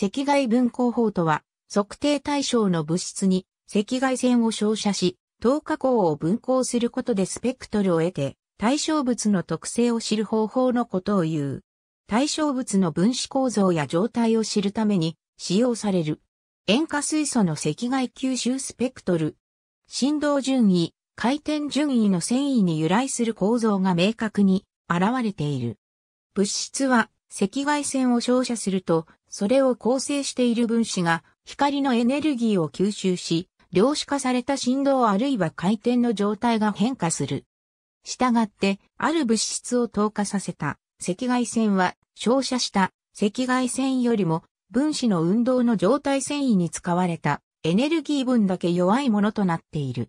赤外分光法とは、測定対象の物質に赤外線を照射し、透過光を分光することでスペクトルを得て、対象物の特性を知る方法のことを言う。対象物の分子構造や状態を知るために使用される。塩化水素の赤外吸収スペクトル。振動順位、回転順位の繊維に由来する構造が明確に現れている。物質は赤外線を照射すると、それを構成している分子が光のエネルギーを吸収し、量子化された振動あるいは回転の状態が変化する。したがって、ある物質を透過させた赤外線は照射した赤外線よりも分子の運動の状態繊維に使われたエネルギー分だけ弱いものとなっている。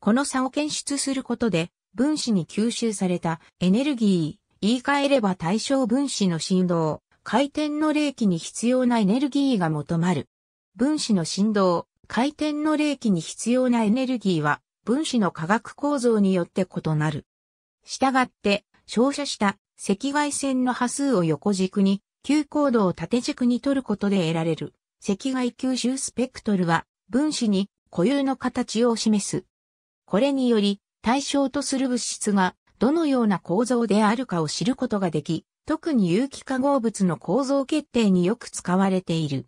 この差を検出することで分子に吸収されたエネルギー、言い換えれば対象分子の振動、回転の冷気に必要なエネルギーが求まる。分子の振動、回転の冷気に必要なエネルギーは分子の化学構造によって異なる。したがって、照射した赤外線の波数を横軸に、急高度を縦軸に取ることで得られる赤外吸収スペクトルは分子に固有の形を示す。これにより対象とする物質がどのような構造であるかを知ることができ、特に有機化合物の構造決定によく使われている。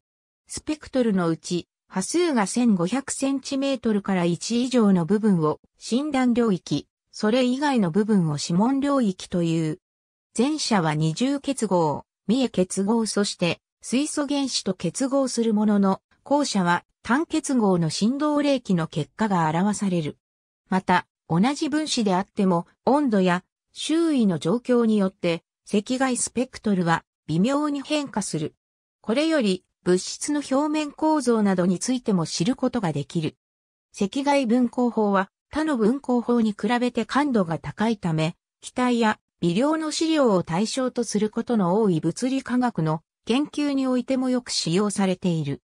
スペクトルのうち、波数が 1500cm から1以上の部分を診断領域、それ以外の部分を指紋領域という。前者は二重結合、三重結合そして水素原子と結合するものの、後者は単結合の振動霊気の結果が表される。また、同じ分子であっても、温度や周囲の状況によって、赤外スペクトルは微妙に変化する。これより、物質の表面構造などについても知ることができる。赤外分光法は、他の分光法に比べて感度が高いため、気体や微量の資料を対象とすることの多い物理科学の研究においてもよく使用されている。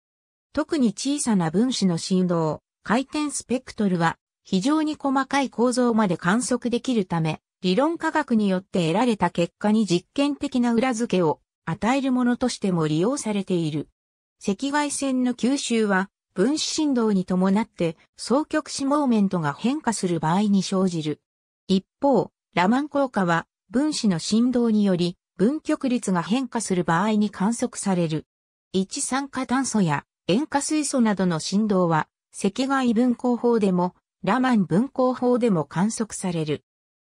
特に小さな分子の振動、回転スペクトルは非常に細かい構造まで観測できるため、理論科学によって得られた結果に実験的な裏付けを与えるものとしても利用されている。赤外線の吸収は分子振動に伴って双極子モーメントが変化する場合に生じる。一方、ラマン効果は分子の振動により分極率が変化する場合に観測される。一酸化炭素や塩化水素などの振動は赤外分光法でもラマン分光法でも観測される。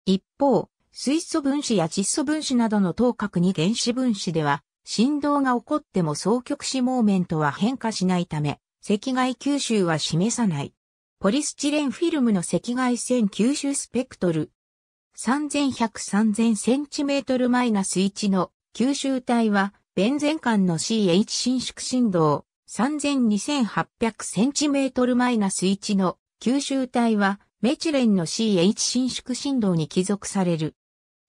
一方、水素分子や窒素分子などの等角に原子分子では、振動が起こっても双極子モーメントは変化しないため、赤外吸収は示さない。ポリスチレンフィルムの赤外線吸収スペクトル。3100-3000cm-1 の吸収体は、ベンゼン間の CH 伸縮振動 32,800cm-1 の吸収体はメチレンの CH 伸縮振動に帰属される。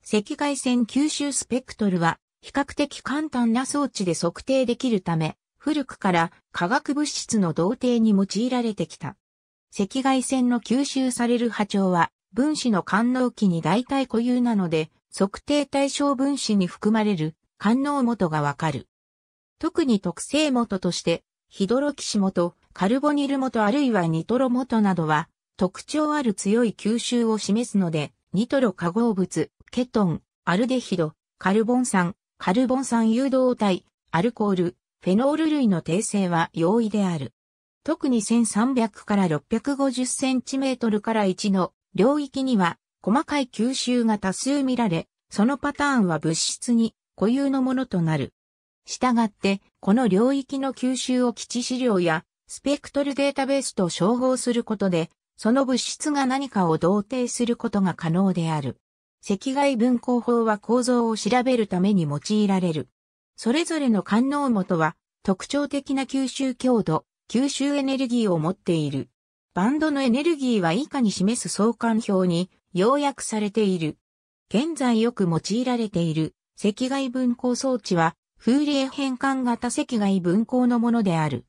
赤外線吸収スペクトルは比較的簡単な装置で測定できるため、古くから化学物質の同定に用いられてきた。赤外線の吸収される波長は分子の感能器に大体固有なので、測定対象分子に含まれる感能元がわかる。特に特性元として、ヒドロキシ元、カルボニル元あるいはニトロ元などは、特徴ある強い吸収を示すので、ニトロ化合物、ケトン、アルデヒド、カルボン酸、カルボン酸誘導体、アルコール、フェノール類の訂正は容易である。特に1300から650センチメートルから1の領域には細かい吸収が多数見られ、そのパターンは物質に固有のものとなる。したがって、この領域の吸収を基地資料やスペクトルデータベースと照合することで、その物質が何かを同定することが可能である。赤外分光法は構造を調べるために用いられる。それぞれの官能元は特徴的な吸収強度、吸収エネルギーを持っている。バンドのエネルギーは以下に示す相関表に要約されている。現在よく用いられている赤外分光装置は、風冷変換型赤外分光のものである。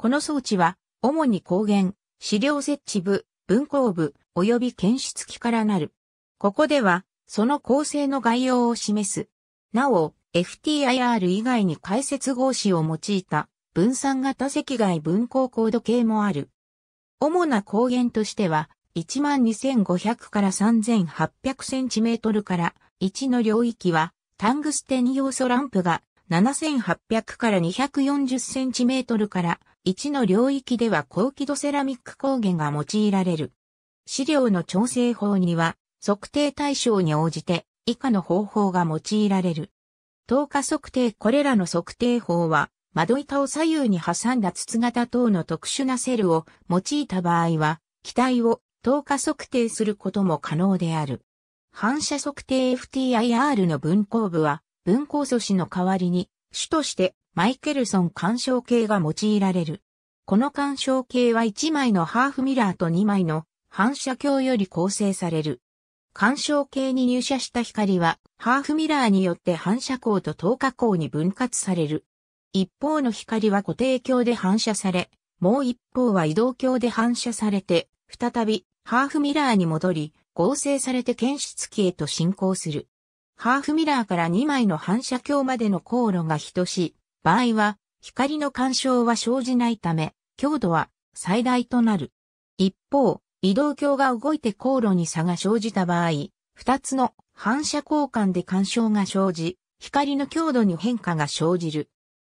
この装置は、主に光源、資料設置部、文光部、及び検出機からなる。ここでは、その構成の概要を示す。なお、FTIR 以外に解説合子を用いた分散型赤外分光高度計もある。主な光源としては、12500から 3800cm から1の領域は、タングステン要素ランプが7800から 240cm から1の領域では高輝度セラミック光源が用いられる。資料の調整法には、測定対象に応じて以下の方法が用いられる。透過測定これらの測定法は、窓板を左右に挟んだ筒型等の特殊なセルを用いた場合は、機体を透過測定することも可能である。反射測定 FTIR の分光部は、分光素子の代わりに、主としてマイケルソン干渉系が用いられる。この干渉系は1枚のハーフミラーと2枚の反射鏡より構成される。干渉系に入射した光は、ハーフミラーによって反射光と透過光に分割される。一方の光は固定鏡で反射され、もう一方は移動鏡で反射されて、再びハーフミラーに戻り、合成されて検出器へと進行する。ハーフミラーから2枚の反射鏡までの航路が等しい場合は、光の干渉は生じないため、強度は最大となる。一方、移動鏡が動いて航路に差が生じた場合、二つの反射交換で干渉が生じ、光の強度に変化が生じる。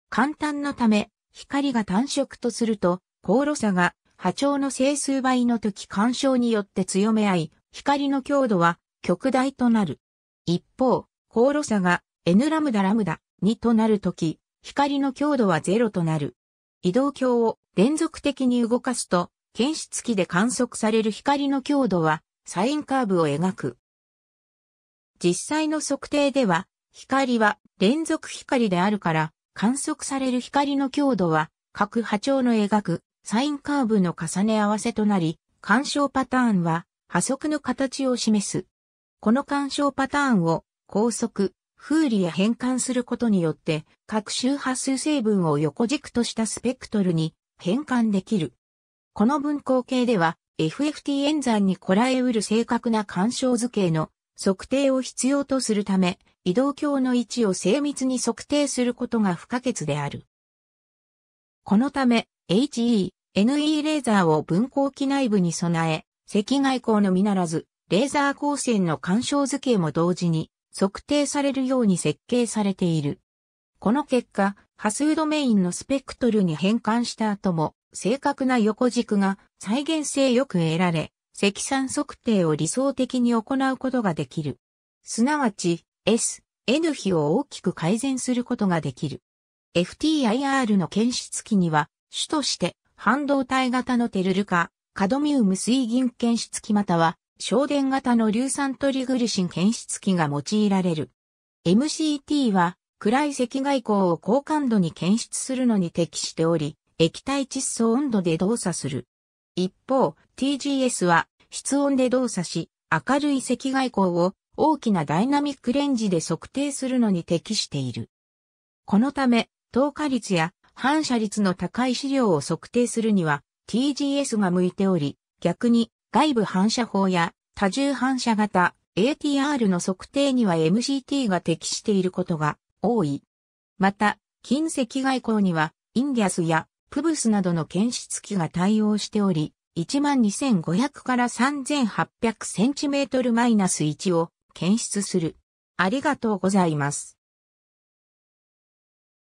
簡単なため、光が単色とすると、航路差が波長の整数倍の時干渉によって強め合い、光の強度は極大となる。一方、航路差が n ラムダラムダ2となる時、光の強度はゼロとなる。移動鏡を連続的に動かすと、検出器で観測される光の強度はサインカーブを描く。実際の測定では、光は連続光であるから、観測される光の強度は各波長の描くサインカーブの重ね合わせとなり、干渉パターンは波速の形を示す。この干渉パターンを高速、風理へ変換することによって、各周波数成分を横軸としたスペクトルに変換できる。この分光系では、FFT 演算にこらえうる正確な干渉図形の測定を必要とするため、移動鏡の位置を精密に測定することが不可欠である。このため、HE、NE レーザーを分光器内部に備え、赤外光のみならず、レーザー光線の干渉図形も同時に測定されるように設計されている。この結果、波数ドメインのスペクトルに変換した後も、正確な横軸が再現性よく得られ、積算測定を理想的に行うことができる。すなわち、S、N 比を大きく改善することができる。FTIR の検出器には、主として半導体型のテルル化、カドミウム水銀検出器または省電型の硫酸トリグリシン検出器が用いられる。MCT は暗い赤外光を高感度に検出するのに適しており、液体窒素温度で動作する。一方、TGS は室温で動作し、明るい赤外光を大きなダイナミックレンジで測定するのに適している。このため、透過率や反射率の高い資料を測定するには TGS が向いており、逆に外部反射法や多重反射型 ATR の測定には MCT が適していることが多い。また、近赤外光にはインディアスやプブスなどの検出器が対応しており、12500から3800センチメートルマイナス1を検出する。ありがとうございます。